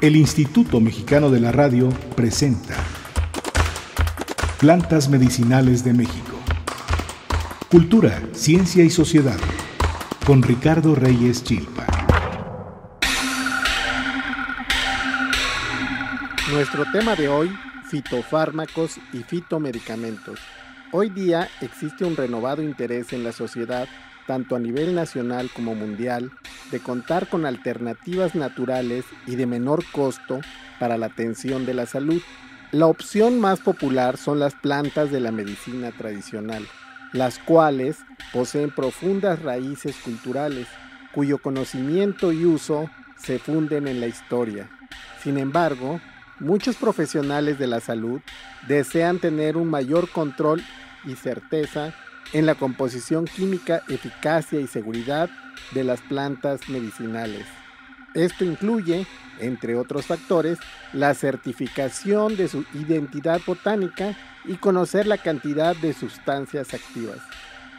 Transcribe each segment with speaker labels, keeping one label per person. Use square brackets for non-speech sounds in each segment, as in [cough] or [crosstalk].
Speaker 1: El Instituto Mexicano de la Radio presenta Plantas Medicinales de México. Cultura, Ciencia y Sociedad. Con Ricardo Reyes Chilpa. Nuestro tema de hoy, fitofármacos y fitomedicamentos. Hoy día existe un renovado interés en la sociedad tanto a nivel nacional como mundial, de contar con alternativas naturales y de menor costo para la atención de la salud. La opción más popular son las plantas de la medicina tradicional, las cuales poseen profundas raíces culturales, cuyo conocimiento y uso se funden en la historia. Sin embargo, muchos profesionales de la salud desean tener un mayor control y certeza en la composición química, eficacia y seguridad de las plantas medicinales. Esto incluye, entre otros factores, la certificación de su identidad botánica y conocer la cantidad de sustancias activas.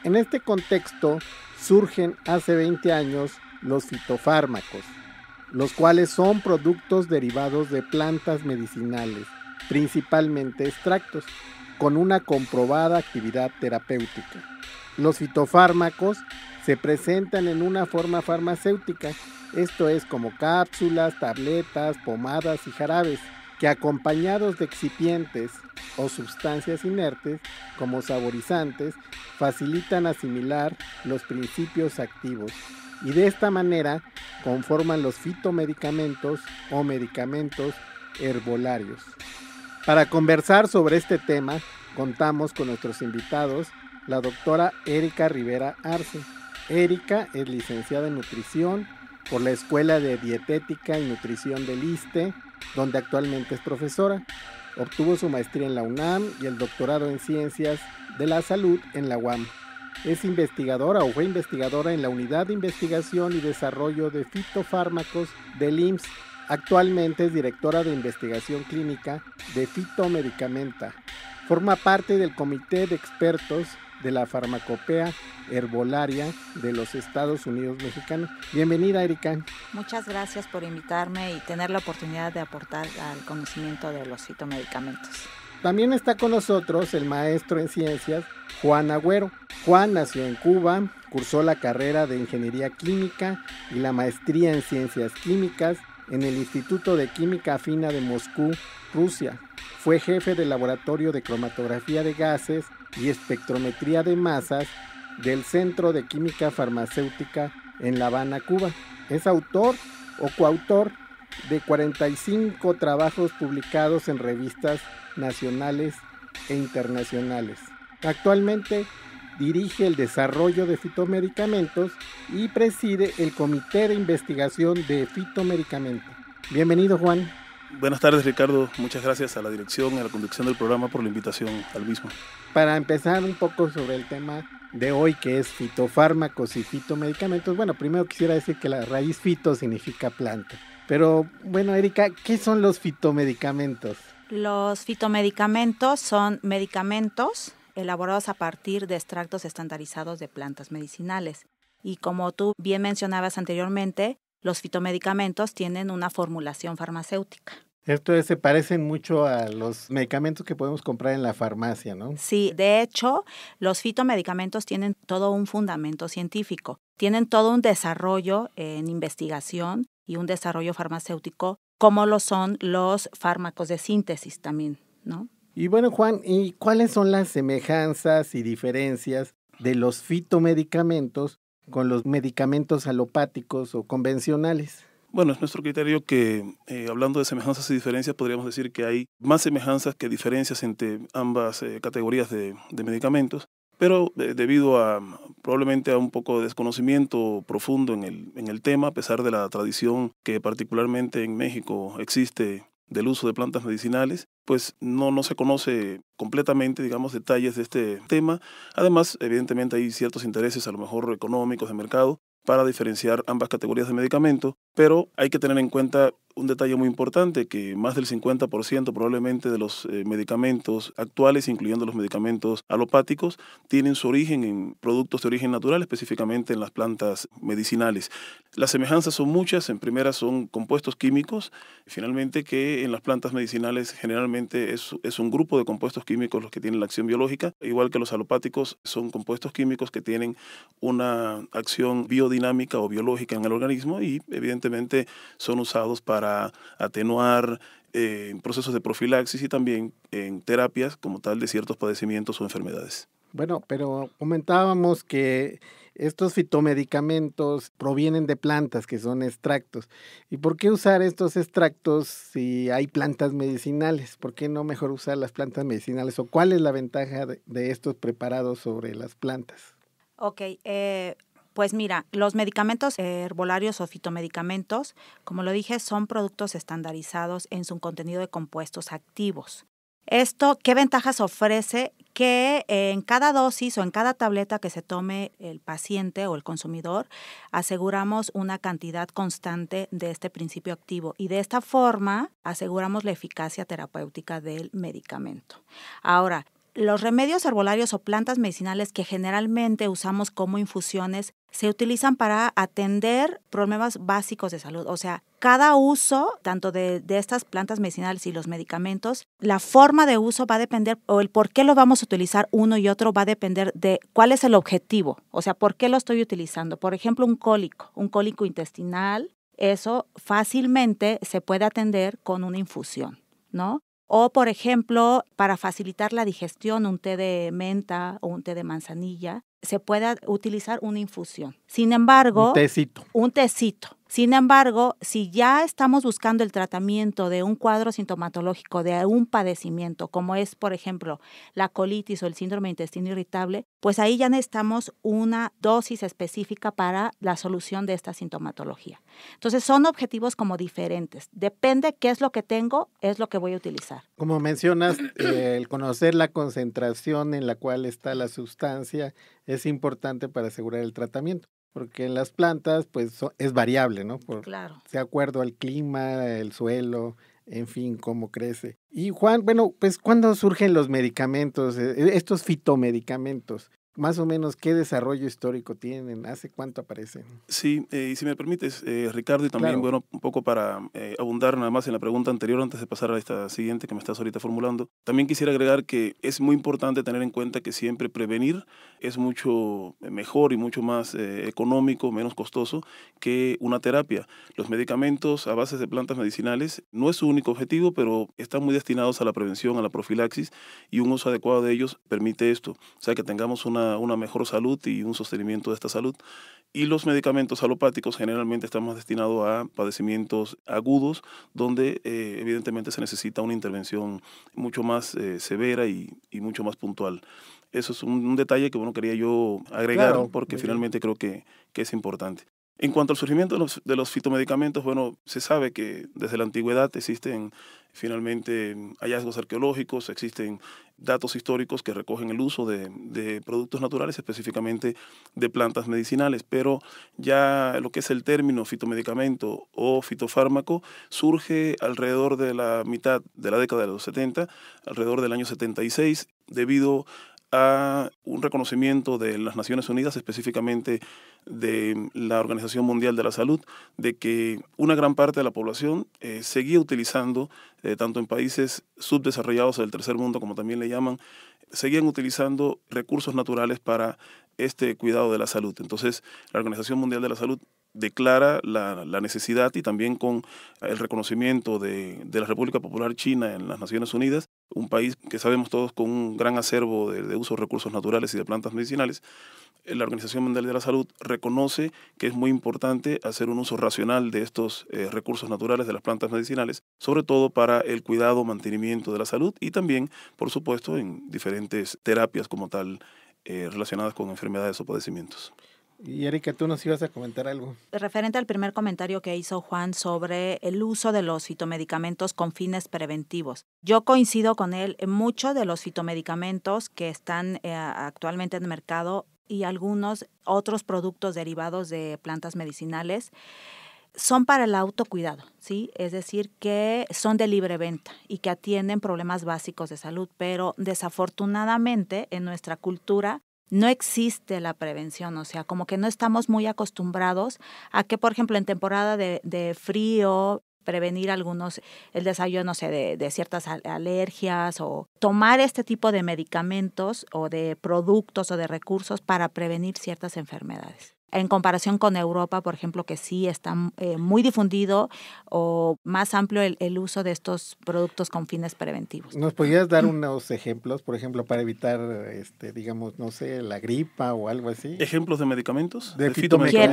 Speaker 1: En este contexto surgen hace 20 años los fitofármacos, los cuales son productos derivados de plantas medicinales, principalmente extractos, con una comprobada actividad terapéutica. Los fitofármacos se presentan en una forma farmacéutica, esto es como cápsulas, tabletas, pomadas y jarabes, que acompañados de excipientes o sustancias inertes como saborizantes facilitan asimilar los principios activos y de esta manera conforman los fitomedicamentos o medicamentos herbolarios. Para conversar sobre este tema, contamos con nuestros invitados la doctora Erika Rivera Arce. Erika es licenciada en nutrición por la Escuela de Dietética y Nutrición del ISTE, donde actualmente es profesora. Obtuvo su maestría en la UNAM y el doctorado en Ciencias de la Salud en la UAM. Es investigadora o fue investigadora en la Unidad de Investigación y Desarrollo de Fitofármacos del IMSS Actualmente es directora de investigación clínica de fitomedicamenta. Forma parte del comité de expertos de la farmacopea herbolaria de los Estados Unidos mexicanos. Bienvenida, Erika.
Speaker 2: Muchas gracias por invitarme y tener la oportunidad de aportar al conocimiento de los fitomedicamentos.
Speaker 1: También está con nosotros el maestro en ciencias, Juan Agüero. Juan nació en Cuba, cursó la carrera de ingeniería química y la maestría en ciencias químicas en el Instituto de Química Fina de Moscú, Rusia. Fue jefe del laboratorio de cromatografía de gases y espectrometría de masas del Centro de Química Farmacéutica en La Habana, Cuba. Es autor o coautor de 45 trabajos publicados en revistas nacionales e internacionales. Actualmente dirige el desarrollo de fitomedicamentos y preside el Comité de Investigación de Fitomedicamentos. Bienvenido Juan.
Speaker 3: Buenas tardes Ricardo, muchas gracias a la dirección y a la conducción del programa por la invitación al mismo.
Speaker 1: Para empezar un poco sobre el tema de hoy que es fitofármacos y fitomedicamentos, bueno, primero quisiera decir que la raíz fito significa planta. Pero bueno, Erika, ¿qué son los fitomedicamentos?
Speaker 2: Los fitomedicamentos son medicamentos elaborados a partir de extractos estandarizados de plantas medicinales. Y como tú bien mencionabas anteriormente, los fitomedicamentos tienen una formulación farmacéutica.
Speaker 1: Esto se parece mucho a los medicamentos que podemos comprar en la farmacia, ¿no?
Speaker 2: Sí, de hecho, los fitomedicamentos tienen todo un fundamento científico, tienen todo un desarrollo en investigación y un desarrollo farmacéutico, como lo son los fármacos de síntesis también, ¿no?
Speaker 1: Y bueno, Juan, ¿y cuáles son las semejanzas y diferencias de los fitomedicamentos con los medicamentos alopáticos o convencionales?
Speaker 3: Bueno, es nuestro criterio que, eh, hablando de semejanzas y diferencias, podríamos decir que hay más semejanzas que diferencias entre ambas eh, categorías de, medicamentos, pero eh, debido a probablemente a un poco de desconocimiento profundo en el, en el tema, a pesar de la tradición que particularmente en México existe del uso de plantas medicinales, pues no, no se conoce completamente, digamos, detalles de este tema. Además, evidentemente hay ciertos intereses, a lo mejor económicos, de mercado, para diferenciar ambas categorías de medicamentos. Pero hay que tener en cuenta un detalle muy importante, que más del 50% probablemente de los eh, medicamentos actuales, incluyendo los medicamentos alopáticos, tienen su origen en productos de origen natural, específicamente en las plantas medicinales. Las semejanzas son muchas, en primera son compuestos químicos, finalmente que en las plantas medicinales generalmente es, es un grupo de compuestos químicos los que tienen la acción biológica, igual que los alopáticos son compuestos químicos que tienen una acción biodinámica o biológica en el organismo y evidentemente son usados para atenuar eh, procesos de profilaxis y también en terapias como tal de ciertos padecimientos o enfermedades.
Speaker 1: Bueno, pero comentábamos que estos fitomedicamentos provienen de plantas que son extractos. ¿Y por qué usar estos extractos si hay plantas medicinales? ¿Por qué no mejor usar las plantas medicinales? ¿O cuál es la ventaja de, estos preparados sobre las plantas?
Speaker 2: Ok, eh, pues mira, los medicamentos herbolarios o fitomedicamentos, como lo dije, son productos estandarizados en su contenido de compuestos activos. Esto, ¿qué ventajas ofrece? Que eh, en cada dosis o en cada tableta que se tome el paciente o el consumidor, aseguramos una cantidad constante de este principio activo y de esta forma aseguramos la eficacia terapéutica del medicamento. Ahora, los remedios herbolarios o plantas medicinales que generalmente usamos como infusiones se utilizan para atender problemas básicos de salud. O sea, cada uso, tanto de, estas plantas medicinales y los medicamentos, la forma de uso va a depender, o el por qué lo vamos a utilizar uno y otro va a depender de cuál es el objetivo. O sea, por qué lo estoy utilizando. Por ejemplo, un cólico, un cólico intestinal, eso fácilmente se puede atender con una infusión. ¿No? O, por ejemplo, para facilitar la digestión, un té de menta o un té de manzanilla se pueda utilizar una infusión. Sin embargo, un tecito. Un tecito. Sin embargo, si ya estamos buscando el tratamiento de un cuadro sintomatológico, de un padecimiento, como es, por ejemplo, la colitis o el síndrome de intestino irritable, pues ahí ya necesitamos una dosis específica para la solución de esta sintomatología. Entonces, son objetivos como diferentes. Depende qué es lo que tengo, es lo que voy a utilizar.
Speaker 1: Como mencionas, eh, el conocer la concentración en la cual está la sustancia es importante para asegurar el tratamiento. Porque en las plantas, pues es variable, ¿no? Por, claro. De acuerdo al clima, el suelo, en fin, cómo crece. Y Juan, bueno, pues ¿cuándo surgen los medicamentos, eh, estos fitomedicamentos? más o menos qué desarrollo histórico tienen, hace cuánto aparecen.
Speaker 3: Sí, eh, y si me permites, eh, Ricardo, y también, bueno, un poco para eh, abundar nada más en la pregunta anterior antes de pasar a esta siguiente que me estás ahorita formulando, también quisiera agregar que es muy importante tener en cuenta que siempre prevenir es mucho mejor y mucho más económico, menos costoso que una terapia. Los medicamentos a base de plantas medicinales no es su único objetivo, pero están muy destinados a la prevención, a la profilaxis, y un uso adecuado de ellos permite esto, o sea, que tengamos una una, mejor salud y un sostenimiento de esta salud. Y los medicamentos alopáticos generalmente están más destinados a padecimientos agudos, donde eh, evidentemente se necesita una intervención mucho más eh, severa y, mucho más puntual. Eso es un, detalle que bueno, quería yo agregar porque finalmente creo que es importante. En cuanto al surgimiento de los, fitomedicamentos, bueno, se sabe que desde la antigüedad existen finalmente hallazgos arqueológicos, existen datos históricos que recogen el uso de, de, productos naturales, específicamente de plantas medicinales, pero ya lo que es el término fitomedicamento o fitofármaco surge alrededor de la mitad de la década de los 70, alrededor del año 76, debido a un reconocimiento de las Naciones Unidas, específicamente de la Organización Mundial de la Salud, de que una gran parte de la población eh, seguía utilizando, eh, tanto en países subdesarrollados del tercer mundo como también le llaman, seguían utilizando recursos naturales para este cuidado de la salud. Entonces, la Organización Mundial de la Salud declara la, necesidad y también con el reconocimiento de, la República Popular China en las Naciones Unidas, un país que sabemos todos con un gran acervo de, uso de recursos naturales y de plantas medicinales, eh, la Organización Mundial de la Salud reconoce que es muy importante hacer un uso racional de estos eh, recursos naturales, de las plantas medicinales, sobre todo para el cuidado, mantenimiento de la salud y también, por supuesto, en diferentes terapias como tal eh, relacionadas con enfermedades o padecimientos.
Speaker 1: Y Erika, tú nos ibas a comentar algo.
Speaker 2: Referente al primer comentario que hizo Juan sobre el uso de los fitomedicamentos con fines preventivos. Yo coincido con él, muchos de los fitomedicamentos que están eh, actualmente en el mercado y algunos otros productos derivados de plantas medicinales son para el autocuidado, ¿sí? Es decir, que son de libre venta y que atienden problemas básicos de salud, pero desafortunadamente en nuestra cultura no existe la prevención, o sea, como que no estamos muy acostumbrados a que, por ejemplo, en temporada de, frío, prevenir algunos, el desayuno, no sé, de, ciertas alergias o tomar este tipo de medicamentos o de productos o de recursos para prevenir ciertas enfermedades en comparación con Europa, por ejemplo, que sí está eh, muy difundido o más amplio el, uso de estos productos con fines preventivos.
Speaker 1: ¿Nos podrías dar mm. unos ejemplos, por ejemplo, para evitar, este, digamos, no sé, la gripa o algo así?
Speaker 3: ¿Ejemplos de medicamentos?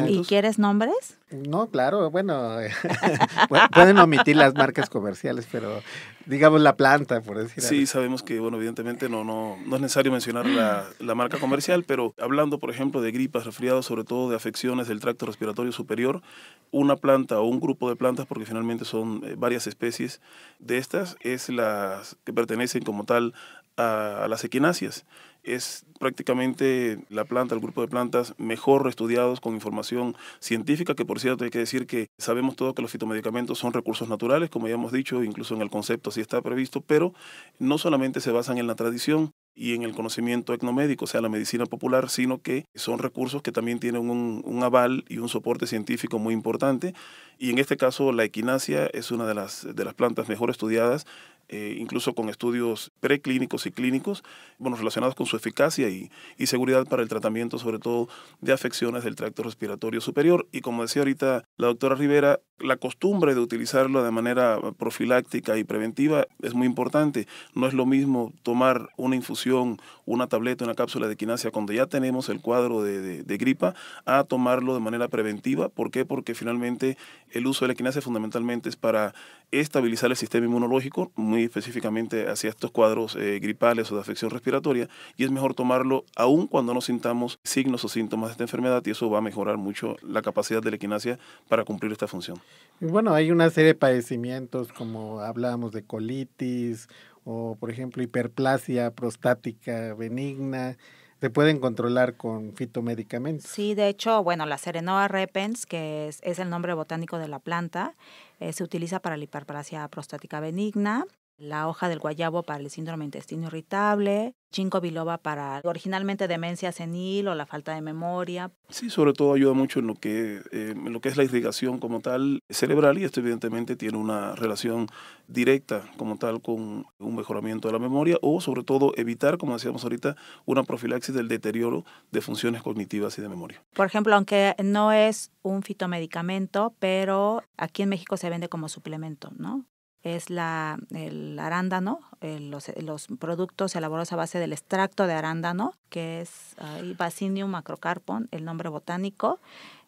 Speaker 1: ¿Y
Speaker 2: quieres nombres? No, claro, bueno,
Speaker 1: [laughs] pueden omitir las marcas comerciales, pero digamos la planta, por decir Sí,
Speaker 3: sabemos que, bueno, evidentemente no, no, no es necesario mencionar la, la marca comercial, pero hablando, por ejemplo, de gripas, resfriados, sobre todo de afecciones del tracto respiratorio superior, una planta o un grupo de plantas, porque finalmente son eh, varias especies de estas, es las que pertenecen como tal a, las equinacias. Es prácticamente la planta, el grupo de plantas mejor estudiados con información científica, que por cierto hay que decir que sabemos todos que los fitomedicamentos son recursos naturales, como ya hemos dicho, incluso en el concepto sí está previsto, pero no solamente se basan en la tradición, y en el conocimiento etnomédico, o sea, la medicina popular, sino que son recursos que también tienen un, aval y un soporte científico muy importante. Y en este caso, la equinacia es una de las, de las plantas mejor estudiadas eh, incluso con estudios preclínicos y clínicos, bueno, relacionados con su eficacia y, seguridad para el tratamiento, sobre todo de afecciones del tracto respiratorio superior. Y como decía ahorita la doctora Rivera, la costumbre de utilizarlo de manera profiláctica y preventiva es muy importante. No es lo mismo tomar una infusión, una tableta, una cápsula de quinasia cuando ya tenemos el cuadro de, gripa, a tomarlo de manera preventiva. ¿Por qué? Porque finalmente el uso de la quinasia fundamentalmente es para estabilizar el sistema inmunológico específicamente hacia estos cuadros eh, gripales o de afección respiratoria y es mejor tomarlo aún cuando no sintamos signos o síntomas de esta enfermedad y eso va a mejorar mucho la capacidad de la equinasia para cumplir esta función.
Speaker 1: bueno, hay una serie de padecimientos como hablábamos de colitis o por ejemplo hiperplasia prostática benigna se pueden controlar con fitomedicamentos.
Speaker 2: Sí, de hecho, bueno, la Serenoa repens, que es, el nombre botánico de la planta, eh, se utiliza para la hiperplasia prostática benigna la hoja del guayabo para el síndrome intestino irritable, ginkgo biloba para originalmente demencia senil o la falta de memoria.
Speaker 3: Sí, sobre todo ayuda mucho en lo que, eh, en lo que es la irrigación como tal cerebral y esto evidentemente tiene una relación directa como tal con un mejoramiento de la memoria o sobre todo evitar, como decíamos ahorita, una profilaxis del deterioro de funciones cognitivas y de memoria.
Speaker 2: Por ejemplo, aunque no es un fitomedicamento, pero aquí en México se vende como suplemento, ¿no? es la, el arándano, eh, los, los, productos elaborados a base del extracto de arándano, que es uh, Bacinium macrocarpon, el nombre botánico.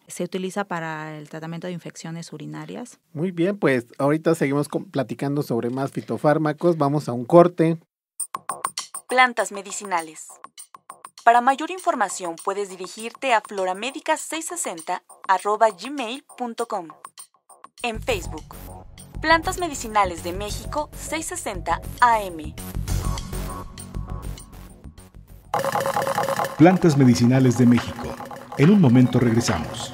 Speaker 2: Se utiliza para el tratamiento de infecciones urinarias.
Speaker 1: Muy bien, pues ahorita seguimos platicando sobre más fitofármacos. Vamos a un corte.
Speaker 2: Plantas medicinales. Para mayor información puedes dirigirte a floramedica660.gmail.com en Facebook. Plantas Medicinales de México 660 AM.
Speaker 3: Plantas Medicinales de México.
Speaker 1: En un momento regresamos.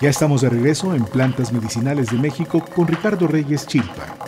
Speaker 1: Ya estamos de regreso en Plantas Medicinales de México con Ricardo Reyes Chilpa.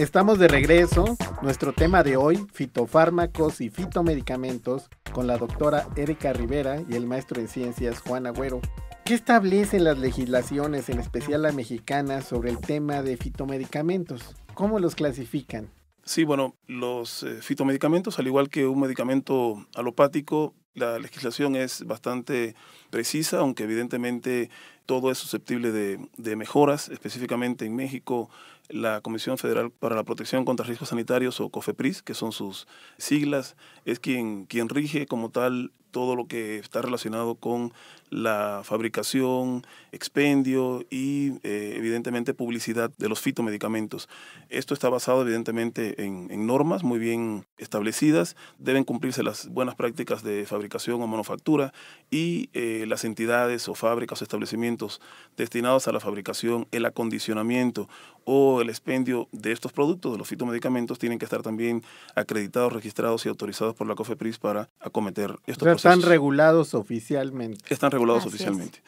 Speaker 1: Estamos de regreso. Nuestro tema de hoy, fitofármacos y fitomedicamentos, con la doctora Erika Rivera y el maestro en ciencias Juan Agüero. ¿Qué establecen las legislaciones, en especial la mexicana, sobre el tema de fitomedicamentos? ¿Cómo los clasifican?
Speaker 3: Sí, bueno, los eh, fitomedicamentos, al igual que un medicamento alopático, la legislación es bastante precisa, aunque evidentemente todo es susceptible de, mejoras. Específicamente en México, la Comisión Federal para la Protección contra Riesgos Sanitarios o COFEPRIS, que son sus siglas, es quien, quien rige como tal todo lo que está relacionado con la fabricación, expendio y eh, evidentemente publicidad de los fitomedicamentos. Esto está basado evidentemente en normas muy bien establecidas. Deben cumplirse las buenas prácticas de fabricación o manufactura y eh, las entidades o fábricas o establecimientos destinados a la fabricación, el acondicionamiento o el expendio de estos productos, de los fitomedicamentos, tienen que estar también acreditados, registrados y autorizados por la COFEPRIS para acometer estos Están
Speaker 1: regulados oficialmente. Están regulados oficialmente.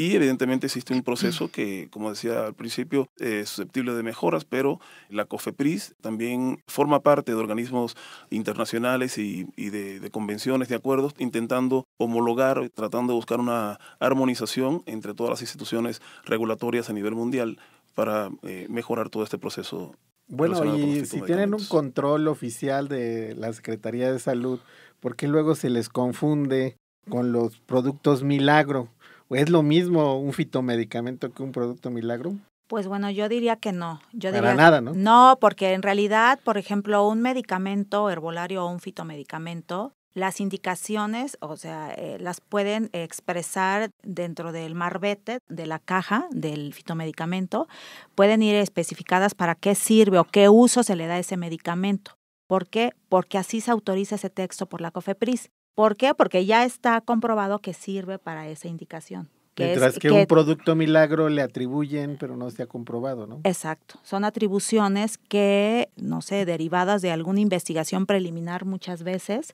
Speaker 3: Y evidentemente existe un proceso que, como decía al principio, es susceptible de mejoras, pero la COFEPRIS también forma parte de organismos internacionales y, de, convenciones, de acuerdos, intentando homologar, tratando de buscar una armonización entre todas las instituciones regulatorias a nivel mundial para eh, mejorar todo este proceso. Bueno, y si tienen
Speaker 1: un control oficial de la Secretaría de Salud, ¿por qué luego se les confunde con los productos milagro? ¿Es lo mismo un fitomedicamento que un producto milagro?
Speaker 2: Pues bueno, yo diría que no. Yo Para nada, ¿no? No, porque en realidad, por ejemplo, un medicamento herbolario o un fitomedicamento, las indicaciones, o sea, eh, las pueden expresar dentro del marbete de la caja del fitomedicamento, pueden ir especificadas para qué sirve o qué uso se le da a ese medicamento. ¿Por qué? Porque así se autoriza ese texto por la COFEPRIS. ¿Por qué? Porque ya está comprobado que sirve para esa indicación. Mientras que, que, un
Speaker 1: producto milagro le atribuyen, pero no se ha comprobado, ¿no?
Speaker 2: Exacto. Son atribuciones que, no sé, derivadas de alguna investigación preliminar muchas veces,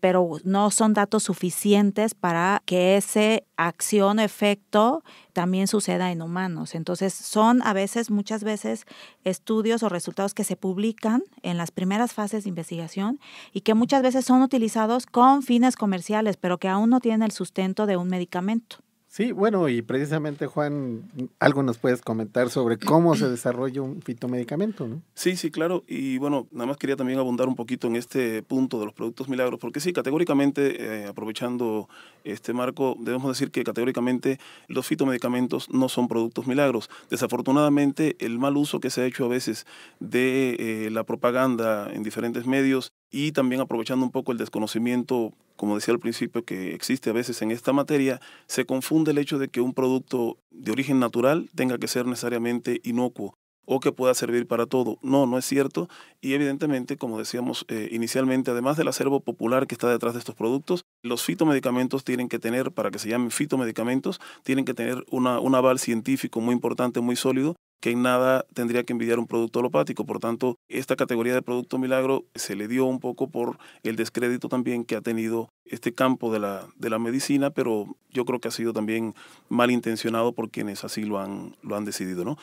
Speaker 2: pero no son datos suficientes para que ese acción o efecto también suceda en humanos. Entonces, son a veces, muchas veces, estudios o resultados que se publican en las primeras fases de investigación y que muchas veces son utilizados con fines comerciales, pero que aún no tienen el sustento de un medicamento.
Speaker 1: Sí, bueno, y precisamente Juan, algo nos puedes comentar sobre cómo se desarrolla un fitomedicamento, ¿no?
Speaker 3: Sí, sí, claro. Y bueno, nada más quería también abundar un poquito en este punto de los productos milagros, porque sí, categóricamente, eh, aprovechando este marco, debemos decir que categóricamente los fitomedicamentos no son productos milagros. Desafortunadamente, el mal uso que se ha hecho a veces de eh, la propaganda en diferentes medios y también aprovechando un poco el desconocimiento, como decía al principio, que existe a veces en esta materia, se confunde el hecho de que un producto de origen natural tenga que ser necesariamente inocuo o que pueda servir para todo. No, no es cierto. Y evidentemente, como decíamos eh, inicialmente, además del acervo popular que está detrás de estos productos, los fitomedicamentos tienen que tener, para que se llamen fitomedicamentos, tienen que tener un aval científico muy importante, muy sólido, que en nada tendría que envidiar un producto alopático. Por tanto, esta categoría de producto milagro se le dio un poco por el descrédito también que ha tenido este campo de la, de la medicina, pero yo creo que ha sido también malintencionado por quienes así lo han, lo han decidido. ¿no?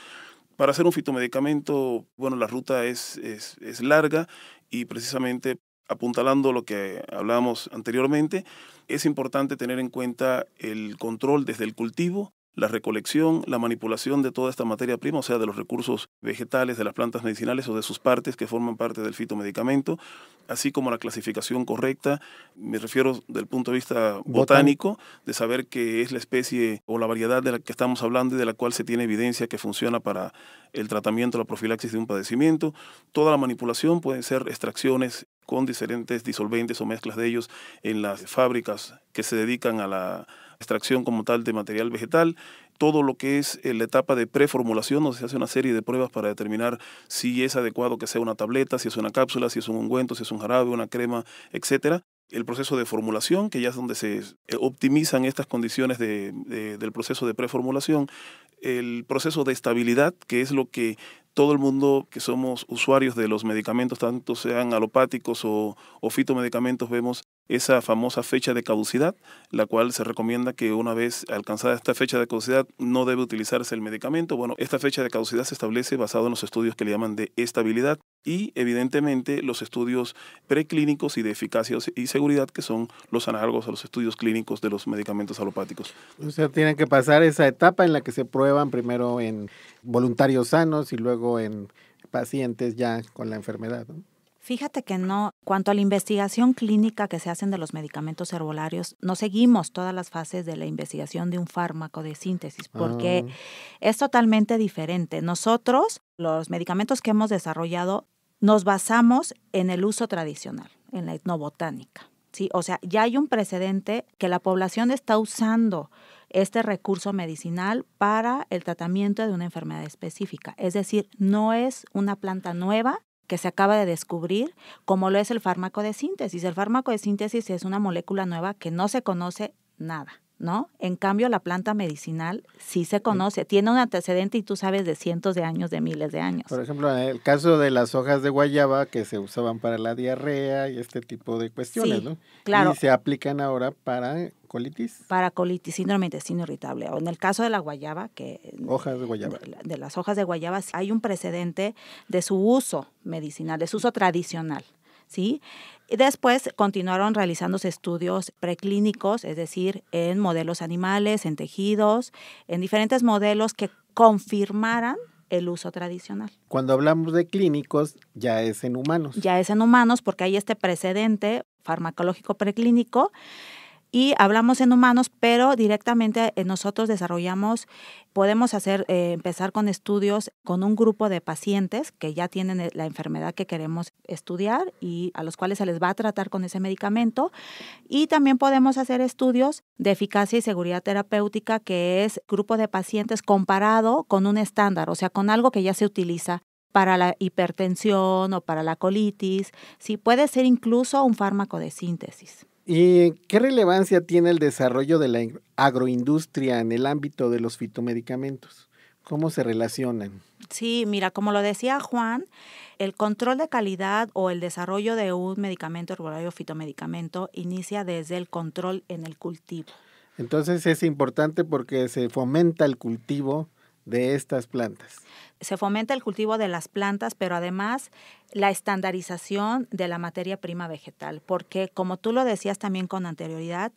Speaker 3: Para hacer un fitomedicamento, bueno, la ruta es, es, es larga y precisamente apuntalando lo que hablábamos anteriormente, es importante tener en cuenta el control desde el cultivo la recolección, la manipulación de toda esta materia prima, o sea, de los recursos vegetales, de las plantas medicinales o de sus partes que forman parte del fitomedicamento, así como la clasificación correcta, me refiero del punto de vista botánico, de saber qué es la especie o la variedad de la que estamos hablando y de la cual se tiene evidencia que funciona para el tratamiento, la profilaxis de un padecimiento, toda la manipulación puede ser extracciones con diferentes disolventes o mezclas de ellos en las fábricas que se dedican a la extracción como tal de material vegetal, todo lo que es eh, la etapa de preformulación, donde se hace una serie de pruebas para determinar si es adecuado que sea una tableta, si es una cápsula, si es un ungüento, si es un jarabe, una crema, etcétera el proceso de formulación, que ya es donde se eh, optimizan estas condiciones del proceso de preformulación, el proceso de estabilidad, que es lo que todo el mundo que somos usuarios de los medicamentos, tanto sean alopáticos o fitomedicamentos, vemos esa famosa fecha de caducidad, la cual se recomienda que una vez alcanzada esta fecha de caducidad no debe utilizarse el medicamento. Bueno, esta fecha de caducidad se establece basado en los estudios que le llaman de estabilidad y evidentemente los estudios preclínicos y de eficacia y seguridad que son los análogos a los estudios clínicos de los medicamentos alopáticos.
Speaker 1: O sea, tienen que pasar esa etapa en la que se prueban primero en voluntarios sanos y luego en pacientes ya con la enfermedad.
Speaker 2: Fíjate que no, cuanto a la investigación clínica que se hacen de los medicamentos herbolarios, no seguimos todas las fases de la investigación de un fármaco de síntesis, porque ah. es totalmente diferente. Nosotros, los medicamentos que hemos desarrollado, nos basamos en el uso tradicional, en la etnobotánica. O sea, ya hay un precedente que la población está usando este recurso medicinal para el tratamiento de una enfermedad específica. Es decir, no es una planta nueva que se acaba de descubrir, como lo es el fármaco de síntesis. El fármaco de síntesis es una molécula nueva que no se conoce nada. ¿no? En cambio, la planta medicinal sí se conoce, tiene un antecedente y tú sabes de cientos de años, de miles de años.
Speaker 1: Por ejemplo, en el caso de las hojas de guayaba que se usaban para la diarrea y este tipo de cuestiones, ¿no? Claro. Y se aplican ahora para colitis.
Speaker 2: Para colitis, síndrome de intestino irritable. O en el caso de la guayaba, que...
Speaker 1: Hojas de guayaba.
Speaker 2: De, de las hojas de guayaba hay un precedente de su uso medicinal, de su uso tradicional. ¿sí? y Después continuaron realizándose estudios preclínicos, es decir, en modelos animales, en tejidos, en diferentes modelos que confirmaran el uso tradicional.
Speaker 1: Cuando hablamos de clínicos, ya es en humanos.
Speaker 2: Ya es en humanos porque hay este precedente farmacológico preclínico y hablamos en humanos, pero directamente eh, nosotros desarrollamos, podemos hacer, eh, empezar con estudios con un grupo de pacientes que ya tienen eh, la enfermedad que queremos estudiar y a los cuales se les va a tratar con ese medicamento. Y también podemos hacer estudios de eficacia y seguridad terapéutica, que es grupo de pacientes comparado con un estándar, o sea, con algo que ya se utiliza para la hipertensión o para la colitis, si puede ser incluso un fármaco de síntesis.
Speaker 1: ¿Y qué relevancia tiene el desarrollo de la agroindustria en el ámbito de los fitomedicamentos? ¿Cómo se relacionan?
Speaker 2: Sí, mira, como lo decía Juan, el control de calidad o el desarrollo de un medicamento herbolario o fitomedicamento inicia desde el control en el cultivo.
Speaker 1: Entonces es importante porque se fomenta el cultivo de estas plantas.
Speaker 2: Se fomenta el cultivo de las plantas, pero además la estandarización de la materia prima vegetal, porque como tú lo decías también con anterioridad,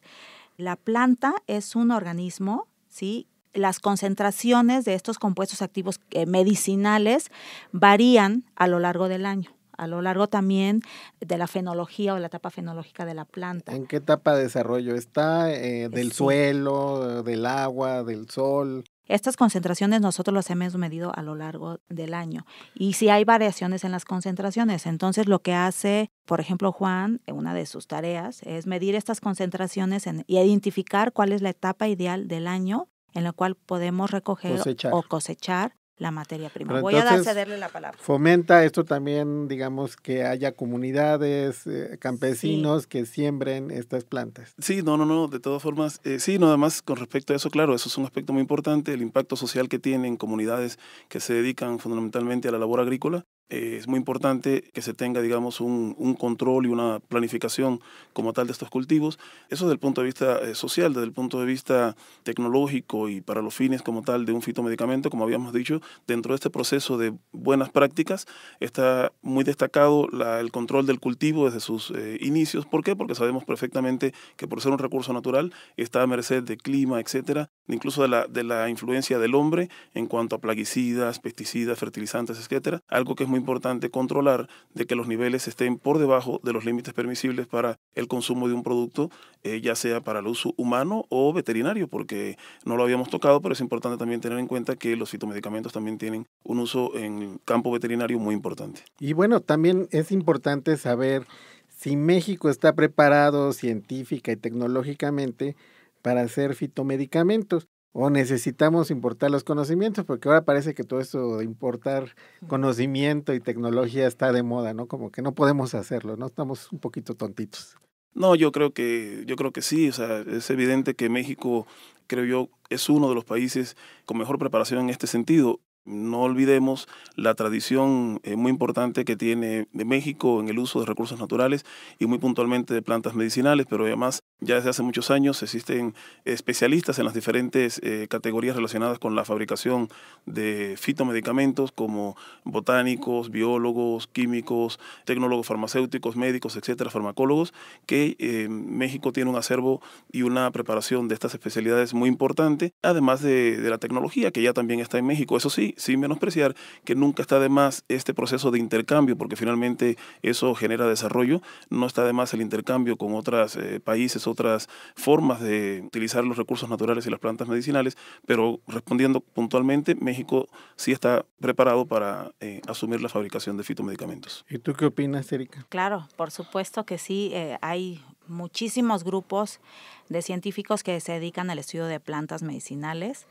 Speaker 2: la planta es un organismo, ¿sí? Las concentraciones de estos compuestos activos eh, medicinales varían a lo largo del año a lo largo también de la fenología o la etapa fenológica de la planta.
Speaker 1: ¿En qué etapa de desarrollo está? Eh, ¿Del suelo, del agua, del sol?
Speaker 2: Estas concentraciones nosotros las hemos medido a lo largo del año y si hay variaciones en las concentraciones, entonces lo que hace, por ejemplo, Juan, eh, una de sus tareas es medir estas concentraciones y identificar cuál es la etapa ideal del año en la cual podemos recoger o cosechar la materia prima. Voy a cederle la palabra.
Speaker 1: Fomenta esto también, digamos, que haya comunidades, eh, campesinos que siembren estas plantas.
Speaker 3: Sí, no, no, no, de todas formas, eh, sí, nada más con respecto a eso, claro, eso es un aspecto muy importante, el impacto social que tienen comunidades que se dedican fundamentalmente a la labor agrícola, eh, es muy importante que se tenga, digamos, un, control y una planificación como tal de estos cultivos. Eso desde el punto de vista eh, social, desde el punto de vista tecnológico y para los fines como tal de un fitomedicamento, como habíamos dicho, dentro de este proceso de buenas prácticas está muy destacado el control del cultivo desde sus eh, inicios. ¿Por qué? Porque sabemos perfectamente que por ser un recurso natural está a merced de clima, etcétera, incluso de la, de la influencia del hombre en cuanto a plaguicidas, pesticidas, fertilizantes, etcétera. Algo que es muy importante controlar de que los niveles estén por debajo de los límites permisibles para el consumo de un producto, eh, ya sea para el uso humano o veterinario, porque no lo habíamos tocado, pero es importante también tener en cuenta que los fitomedicamentos también tienen un uso en campo veterinario muy importante.
Speaker 1: Y bueno, también es importante saber si México está preparado científica y tecnológicamente para hacer fitomedicamentos o necesitamos importar los conocimientos, porque ahora parece que todo esto de importar conocimiento y tecnología está de moda, ¿no? Como que no podemos hacerlo, ¿no? Estamos un poquito tontitos.
Speaker 3: No, yo creo que, yo creo que sí, o sea, es evidente que México, creo yo, es uno de los países con mejor preparación en este sentido. No olvidemos la tradición eh, muy importante que tiene de México en el uso de recursos naturales y muy puntualmente de plantas medicinales, pero además ya desde hace muchos años existen especialistas en las diferentes eh, categorías relacionadas con la fabricación de fitomedicamentos como botánicos, biólogos, químicos, tecnólogos farmacéuticos, médicos, etcétera, farmacólogos, que eh, México tiene un acervo y una preparación de estas especialidades muy importante, además de, la tecnología que ya también está en México. Eso sí, sin menospreciar que nunca está de más este proceso de intercambio, porque finalmente eso genera desarrollo, no está de más el intercambio con otros eh, países otras formas de utilizar los recursos naturales y las plantas medicinales, pero respondiendo puntualmente, México sí está preparado para eh, asumir la fabricación de fitomedicamentos.
Speaker 1: ¿Y tú qué opinas, Erika?
Speaker 2: Claro, por supuesto que sí, eh, hay muchísimos grupos de científicos que se dedican al estudio de plantas medicinales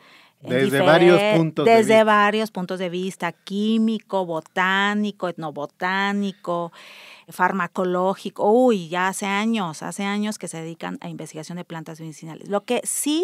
Speaker 2: desde varios puntos. de varios puntos de vista, químico, botánico, etnobotánico, farmacológico. Uy, ya hace años, hace años que se dedican a investigación de plantas medicinales. Lo que sí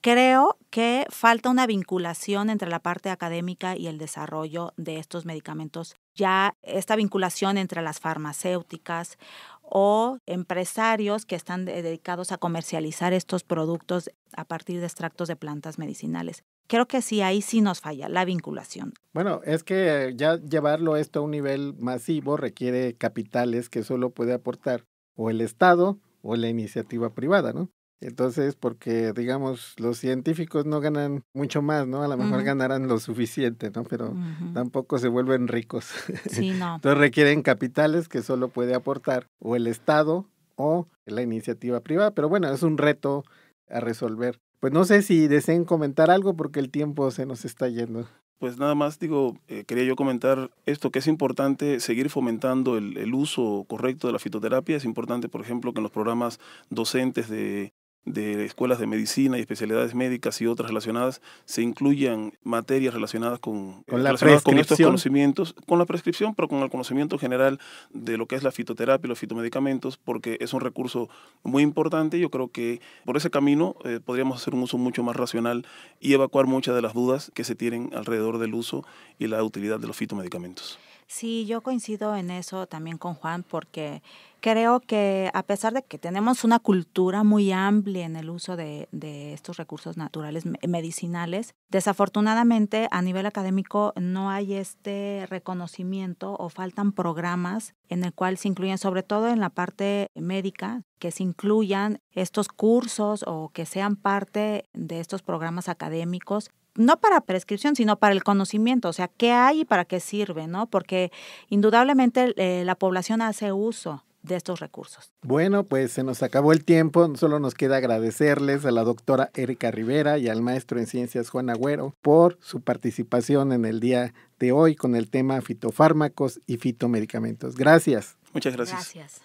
Speaker 2: Creo que falta una vinculación entre la parte académica y el desarrollo de estos medicamentos. Ya esta vinculación entre las farmacéuticas o empresarios que están dedicados a comercializar estos productos a partir de extractos de plantas medicinales. Creo que sí, ahí sí nos falla la vinculación.
Speaker 1: Bueno, es que ya llevarlo esto a un nivel masivo requiere capitales que solo puede aportar o el Estado o la iniciativa privada, ¿no? Entonces, porque digamos, los científicos no ganan mucho más, ¿no? A lo mejor ganarán lo suficiente, ¿no? Pero tampoco se vuelven ricos. [laughs] Sí, no. Entonces requieren capitales que solo puede aportar o el Estado o la iniciativa privada, pero bueno, es un reto a resolver. Pues no sé si deseen comentar algo porque el tiempo se nos está yendo.
Speaker 3: Pues nada más digo, eh, quería yo comentar esto, que es importante seguir fomentando el, uso correcto de la fitoterapia. Es importante, por ejemplo, que en los programas docentes de de escuelas de medicina y especialidades médicas y otras relacionadas, se incluyan materias relacionadas con, eh, ¿Con, estos conocimientos, con la prescripción, pero con el conocimiento general de lo que es la fitoterapia y los fitomedicamentos, porque es un recurso muy importante. Yo creo que por ese camino eh, podríamos hacer un uso mucho más racional y evacuar muchas de las dudas que se tienen alrededor del uso y la utilidad de los fitomedicamentos.
Speaker 2: Sí, yo coincido en eso también con Juan, porque creo que a pesar de que tenemos una cultura muy amplia en el uso de, estos recursos naturales medicinales, desafortunadamente a nivel académico no hay este reconocimiento o faltan programas en el cual se incluyen, sobre todo en la parte médica, que se incluyan estos cursos o que sean parte de estos programas académicos no para prescripción, sino para el conocimiento, o sea, qué hay y para qué sirve, ¿no? Porque indudablemente eh, la población hace uso de estos recursos.
Speaker 1: Bueno, pues se nos acabó el tiempo, solo nos queda agradecerles a la doctora Erika Rivera y al maestro en ciencias Juan Agüero por su participación en el día de hoy con el tema fitofármacos y fitomedicamentos. Gracias.
Speaker 3: Muchas gracias. Gracias.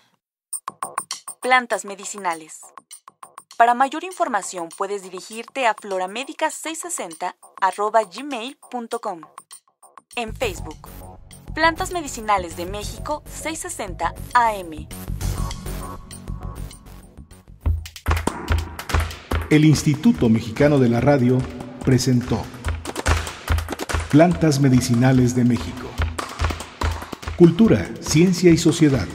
Speaker 2: Plantas medicinales. Para mayor información puedes dirigirte a floramedica660 En Facebook Plantas Medicinales de México 660 AM.
Speaker 1: El Instituto Mexicano de la Radio presentó Plantas Medicinales de México. Cultura, Ciencia y Sociedad.